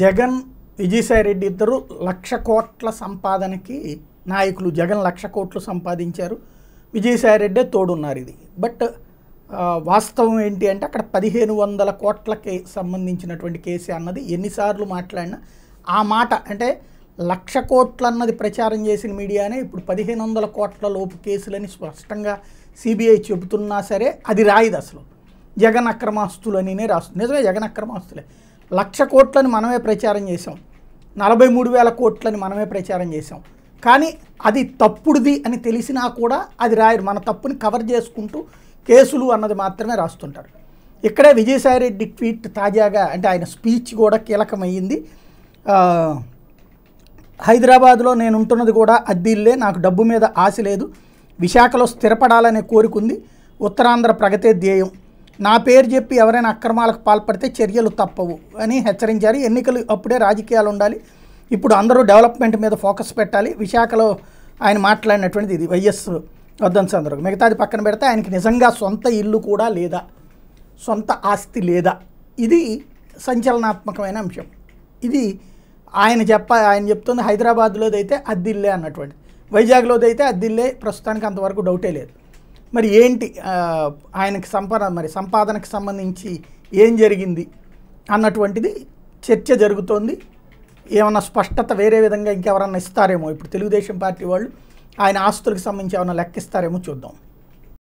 జగన్ విజయసాయి రెడ్డి ఇద్దరు లక్ష కోట్ల సంపాదనకి నాయకులు జగన్ లక్ష కోట్లు సంపాదించారు విజయసాయి రెడ్డే తోడున్నారు ఇది బట్ వాస్తవం ఏంటి అంటే అక్కడ పదిహేను వందల కోట్లకి సంబంధించినటువంటి కేసు అన్నది ఎన్నిసార్లు మాట్లాడినా ఆ మాట అంటే లక్ష కోట్లన్నది అన్నది ప్రచారం చేసిన మీడియానే ఇప్పుడు పదిహేను వందల కోట్ల లోపు కేసులని స్పష్టంగా సిబిఐ చెబుతున్నా సరే అది రాయదు అసలు జగన్ అక్రమాస్తులనినే రాస్తుంది నిజమే జగన్ అక్రమాస్తులే లక్ష కోట్లని మనమే ప్రచారం చేసాం నలభై మూడు వేల కోట్లని మనమే ప్రచారం చేసాం కానీ అది తప్పుడుది అని తెలిసినా కూడా అది రాయరు మన తప్పుని కవర్ చేసుకుంటూ కేసులు అన్నది మాత్రమే రాస్తుంటారు ఇక్కడే విజయసాయిరెడ్డి ట్వీట్ తాజాగా అంటే ఆయన స్పీచ్ కూడా కీలకమయ్యింది హైదరాబాద్లో నేను ఉంటున్నది కూడా అద్దిల్లే నాకు డబ్బు మీద ఆశ లేదు విశాఖలో స్థిరపడాలనే కోరికుంది ఉత్తరాంధ్ర ప్రగతే ధ్యేయం నా పేరు చెప్పి ఎవరైనా అక్రమాలకు పాల్పడితే చర్యలు తప్పవు అని హెచ్చరించారు ఎన్నికలు అప్పుడే రాజకీయాలు ఉండాలి ఇప్పుడు అందరూ డెవలప్మెంట్ మీద ఫోకస్ పెట్టాలి విశాఖలో ఆయన మాట్లాడినటువంటిది ఇది వైఎస్ వద్దన్ సందర్భం మిగతాది పక్కన పెడితే ఆయనకి నిజంగా సొంత ఇల్లు కూడా లేదా సొంత ఆస్తి లేదా ఇది సంచలనాత్మకమైన అంశం ఇది ఆయన చెప్ప ఆయన చెప్తుంది హైదరాబాద్లోదైతే అద్దిల్లే అన్నటువంటి వైజాగ్లోదైతే అద్దిల్లే ప్రస్తుతానికి అంతవరకు డౌటే లేదు మరి ఏంటి ఆయనకి సంపాదన మరి సంపాదనకు సంబంధించి ఏం జరిగింది అన్నటువంటిది చర్చ జరుగుతోంది ఏమన్నా స్పష్టత వేరే విధంగా ఇంకెవరన్నా ఇస్తారేమో ఇప్పుడు తెలుగుదేశం పార్టీ వాళ్ళు ఆయన ఆస్తులకు సంబంధించి ఏమైనా లెక్కిస్తారేమో చూద్దాం